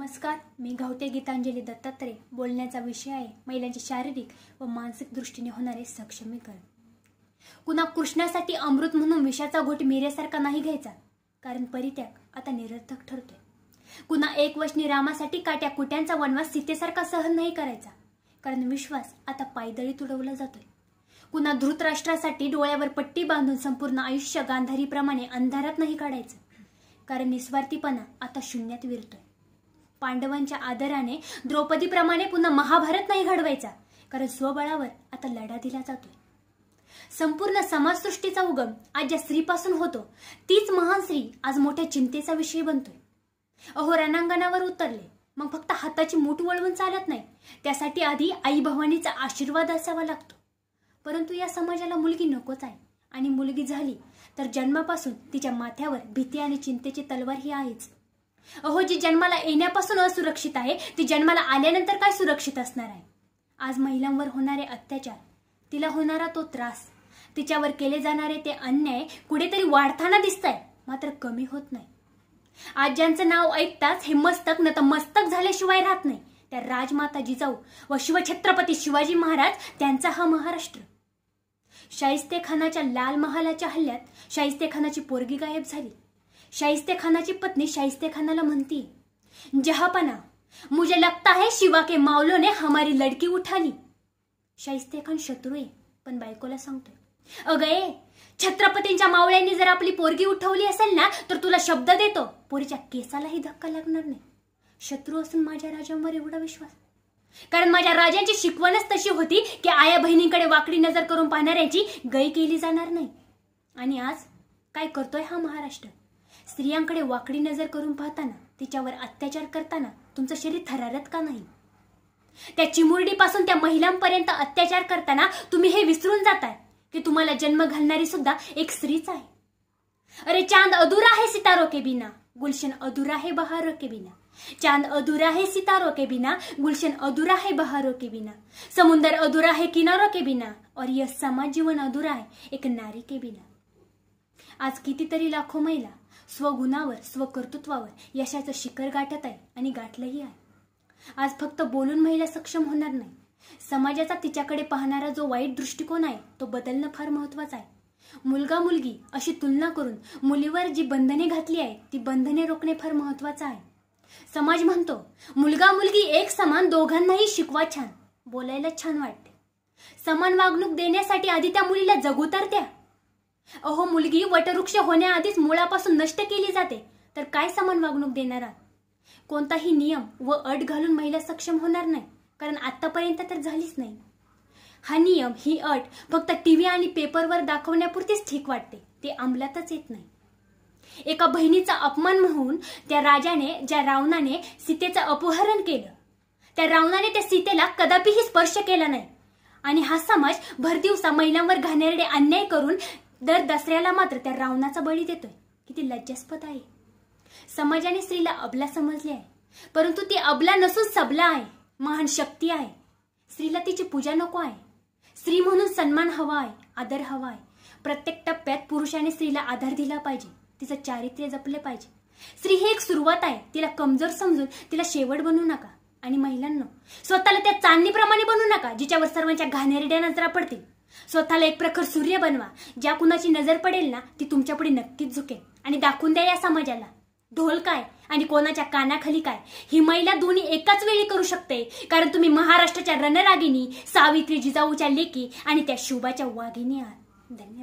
नमस्कार मी गावते गीतांजली दत्तात्रय बोलण्याचा विषय आहे महिलांचे शारीरिक व मानसिक दृष्टीने होणारे सक्षमीकरण कुणा कृष्णासाठी अमृत म्हणून विषाचा घोट मेऱ्यासारखा नाही घ्यायचा कारण परित्याग आता निरर्थक ठरतोय कुणा एक वशनी रामासाठी काट्या कुट्यांचा वनवास सीतेसारखा सहन नाही करायचा कारण विश्वास आता पायदळी तुडवला जातोय कुणा धृतराष्ट्रासाठी डोळ्यावर पट्टी बांधून संपूर्ण आयुष्य गांधारीप्रमाणे अंधारात नाही काढायचं कारण निस्वार्थीपणा आता शून्यात विरतोय पांडवांच्या आदराने द्रौपदीप्रमाणे पुन्हा महाभारत नाही घडवायचा कारण स्वबळावर आता लढा दिला जातोय संपूर्ण समाजसृष्टीचा उगम आज ज्या स्त्रीपासून होतो तीच महान स्त्री आज मोठ्या चिंतेचा विषय बनतोय अहो रणांगणावर उतरले मग फक्त हाताची मूठ वळवून चालत नाही त्यासाठी आधी आई भवानीचा आशीर्वाद असावा लागतो परंतु या समाजाला मुलगी नकोच आहे आणि मुलगी झाली तर जन्मापासून तिच्या माथ्यावर भीती आणि चिंतेची तलवार ही आहेच अहो जी जन्माला येण्यापासून असुरक्षित आहे ती जन्माला आल्यानंतर काय सुरक्षित असणार आहे आज महिलांवर होणारे अत्याचार तिला होणारा तो त्रास तिच्यावर केले जाणारे ते अन्याय कुठेतरी वाढताना दिसत आहे मात्र कमी होत नाही आज ज्यांचं नाव ऐकताच हे मस्तक न तर मस्तक झाल्याशिवाय राहत नाही त्या राजमाता जिजाऊ व शिवछत्रपती शिवाजी महाराज त्यांचा हा महाराष्ट्र शाहिस्ते खानाच्या लाल महालाच्या हल्ल्यात शाहिस्ते खानाची पोरगी गायब झाली शाइस्ते खानाची पत्नी शाइस्ते खानाला म्हणती जहापना मुझे लगता है शिवा के मावलो ने हमारी लडकी उठाली शाहिस्ते खान शत्रू आहे पण बायकोला सांगतोय अगं ए छत्रपतींच्या मावळ्यांनी जर आपली पोरगी उठवली असेल ना तर तुला शब्द देतो पोरीच्या केसालाही धक्का लागणार नाही शत्रू असून माझ्या राजांवर एवढा विश्वास कारण माझ्या राजांची शिकवणच तशी होती की आया बहिणींकडे वाकडी नजर करून पाहणाऱ्यांची गय केली जाणार नाही आणि आज काय करतोय हा महाराष्ट्र स्त्रियांकडे वाकडी नजर करून पाहताना तिच्यावर अत्याचार करताना तुमचं शरीर थरारत का नाही त्या चिमुरडीपासून त्या महिलांपर्यंत अत्याचार करताना तुम्ही हे विसरून जाताय की तुम्हाला जन्म घालणारी सुद्धा एक स्त्रीच आहे अरे चांद अधुरा आहे सितारो के बिना गुलशन अधुरा आहे बहारो के बिना चांद अधुरा आहे सितारो के बिना गुलशन अधुरा आहे बहारो के बिना समुंदर अधुरा आहे किनारो के बिना और यह समाज जीवन अधुरा आहे एक नारी के बिना आज कितीतरी लाखो महिला स्वगुणावर स्वकर्तृत्वावर यशाचं शिखर गाठत आहे आणि गाठलंही आहे आज फक्त बोलून महिला सक्षम होणार नाही समाजाचा तिच्याकडे पाहणारा जो वाईट दृष्टिकोन आहे तो बदलणं फार महत्त्वाचं आहे मुलगा मुलगी अशी तुलना करून मुलीवर जी बंधने घातली आहेत ती बंधने रोखणे फार महत्त्वाचं आहे समाज म्हणतो मुलगा मुलगी एक समान दोघांनाही शिकवा छान बोलायला छान वाटते समान वागणूक देण्यासाठी आधी त्या मुलीला जगू तर द्या अहो मुलगी वटवृक्ष होण्याआधीच मुळापासून नष्ट केली जाते तर काय समान वागणूक देणार कोणताही नियम व अट घालून महिला सक्षम होणार नाही कारण आतापर्यंत तर झालीच नाही हा नियम ही अट फक्त टीव्ही आणि पेपरवर दाखवण्यापुरतीच ठीक वाटते ते अंमलातच येत नाही एका बहिणीचा अपमान म्हणून त्या राजाने ज्या रावणाने सीतेचं अपहरण केलं त्या रावणाने त्या सीतेला कदापिही स्पर्श केला नाही आणि हा समाज भरदिवसा महिलांवर घाणेरडे अन्याय करून दर दसऱ्याला मात्र त्या रावणाचा बळी देतोय किती लज्जास्पद आहे समाजाने स्त्रीला अबला समजले आहे परंतु ती अबला नसून सबला आहे महान शक्ती आहे स्त्रीला तिची पूजा नको आहे स्त्री म्हणून सन्मान हवा आहे आदर हवा आहे प्रत्येक टप्प्यात पुरुषाने स्त्रीला आधार दिला पाहिजे तिचं चारित्र्य जपले पाहिजे स्त्री ही एक सुरुवात आहे तिला कमजोर समजून तिला शेवट बनवू नका आणि महिलांना स्वतःला त्या चांदणीप्रमाणे बनवू नका जिच्यावर सर्वांच्या घाणेरड्या नजरा पडतील स्वतःला एक प्रखर सूर्य बनवा ज्या कुणाची नजर पडेल ना ती तुमच्या पुढे नक्कीच झुकेल आणि दाखवून द्या या समाजाला ढोल काय आणि कोणाच्या कानाखाली काय ही महिला दोन्ही एकाच वेळी करू शकते कारण तुम्ही महाराष्ट्राच्या रणरागिनी सावित्री जिजाऊच्या लेकी आणि त्या शुभाच्या वाघिणी आहात धन्यवाद